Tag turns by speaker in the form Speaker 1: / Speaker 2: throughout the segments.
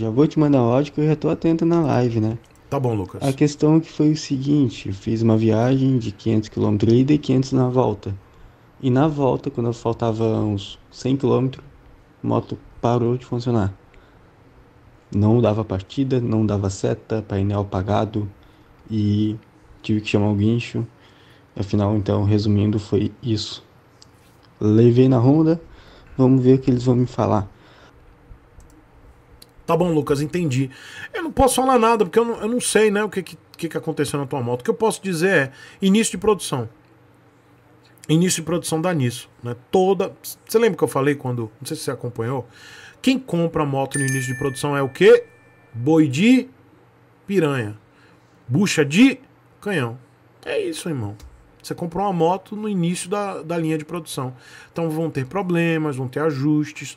Speaker 1: Já vou te mandar áudio que eu já tô atento na live, né? Tá bom, Lucas. A questão é que foi o seguinte, eu fiz uma viagem de 500 km ida e 500 na volta. E na volta, quando faltava uns 100 km, a moto parou de funcionar. Não dava partida, não dava seta, painel apagado e tive que chamar o guincho. Afinal, então, resumindo, foi isso. Levei na Honda, vamos ver o que eles vão me falar.
Speaker 2: Tá bom, Lucas, entendi. Eu não posso falar nada, porque eu não, eu não sei né, o que, que, que aconteceu na tua moto. O que eu posso dizer é início de produção. Início de produção dá nisso. Né? Toda. Você lembra que eu falei quando. Não sei se você acompanhou. Quem compra moto no início de produção é o quê? Boi de piranha. Bucha de canhão. É isso, irmão. Você comprou uma moto no início da, da linha de produção. Então vão ter problemas, vão ter ajustes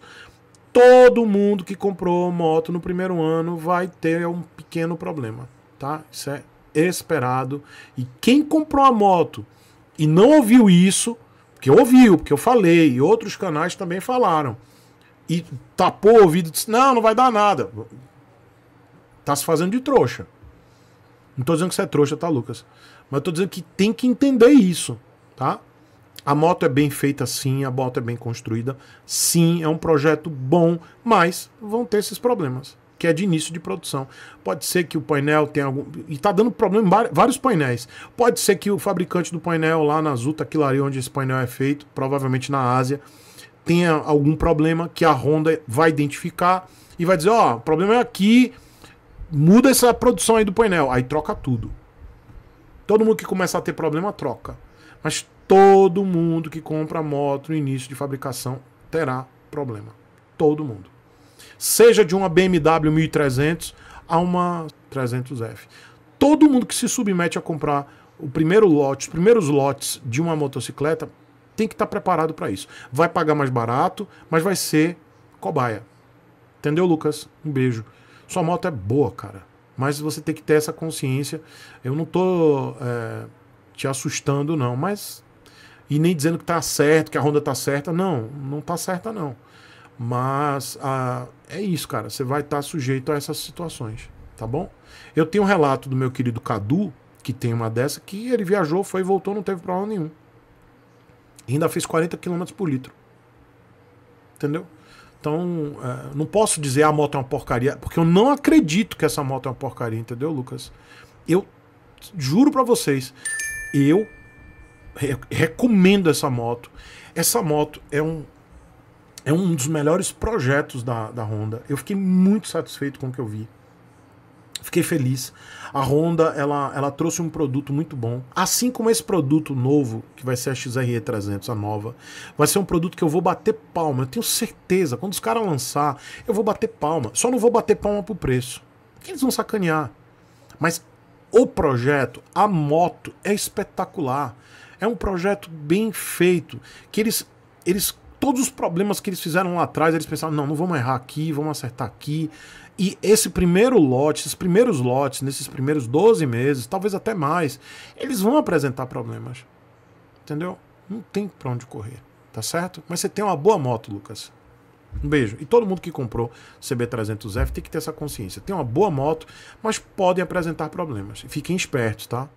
Speaker 2: todo mundo que comprou moto no primeiro ano vai ter um pequeno problema, tá? Isso é esperado. E quem comprou a moto e não ouviu isso, que ouviu, porque eu falei, e outros canais também falaram, e tapou o ouvido e disse: não, não vai dar nada. Tá se fazendo de trouxa. Não tô dizendo que você é trouxa, tá, Lucas? Mas eu tô dizendo que tem que entender isso, tá? A moto é bem feita sim, a moto é bem construída, sim, é um projeto bom, mas vão ter esses problemas, que é de início de produção. Pode ser que o painel tenha algum. E tá dando problema em vários painéis. Pode ser que o fabricante do painel lá na Azul onde esse painel é feito, provavelmente na Ásia, tenha algum problema que a Honda vai identificar e vai dizer: ó, oh, o problema é aqui, muda essa produção aí do painel. Aí troca tudo. Todo mundo que começa a ter problema, troca. Mas Todo mundo que compra moto no início de fabricação terá problema. Todo mundo. Seja de uma BMW 1300 a uma 300F. Todo mundo que se submete a comprar o primeiro lote, os primeiros lotes de uma motocicleta tem que estar tá preparado para isso. Vai pagar mais barato, mas vai ser cobaia. Entendeu, Lucas? Um beijo. Sua moto é boa, cara. Mas você tem que ter essa consciência. Eu não tô é, te assustando, não, mas e nem dizendo que tá certo, que a Honda tá certa. Não, não tá certa, não. Mas ah, é isso, cara. Você vai estar tá sujeito a essas situações, tá bom? Eu tenho um relato do meu querido Cadu, que tem uma dessa, que ele viajou, foi e voltou, não teve problema nenhum. E ainda fez 40 km por litro. Entendeu? Então, é, não posso dizer ah, a moto é uma porcaria, porque eu não acredito que essa moto é uma porcaria, entendeu, Lucas? Eu juro para vocês, eu recomendo essa moto. Essa moto é um, é um dos melhores projetos da, da Honda. Eu fiquei muito satisfeito com o que eu vi. Fiquei feliz. A Honda ela, ela trouxe um produto muito bom. Assim como esse produto novo, que vai ser a XRE300, a nova, vai ser um produto que eu vou bater palma. Eu tenho certeza. Quando os caras lançar, eu vou bater palma. Só não vou bater palma pro preço. Eles vão sacanear. Mas o projeto, a moto é espetacular. É um projeto bem feito, que eles eles todos os problemas que eles fizeram lá atrás, eles pensaram, não, não vamos errar aqui, vamos acertar aqui. E esse primeiro lote, esses primeiros lotes, nesses primeiros 12 meses, talvez até mais, eles vão apresentar problemas. Entendeu? Não tem pra onde correr, tá certo? Mas você tem uma boa moto, Lucas. Um beijo. E todo mundo que comprou CB300F tem que ter essa consciência. Tem uma boa moto, mas podem apresentar problemas. Fiquem espertos, tá?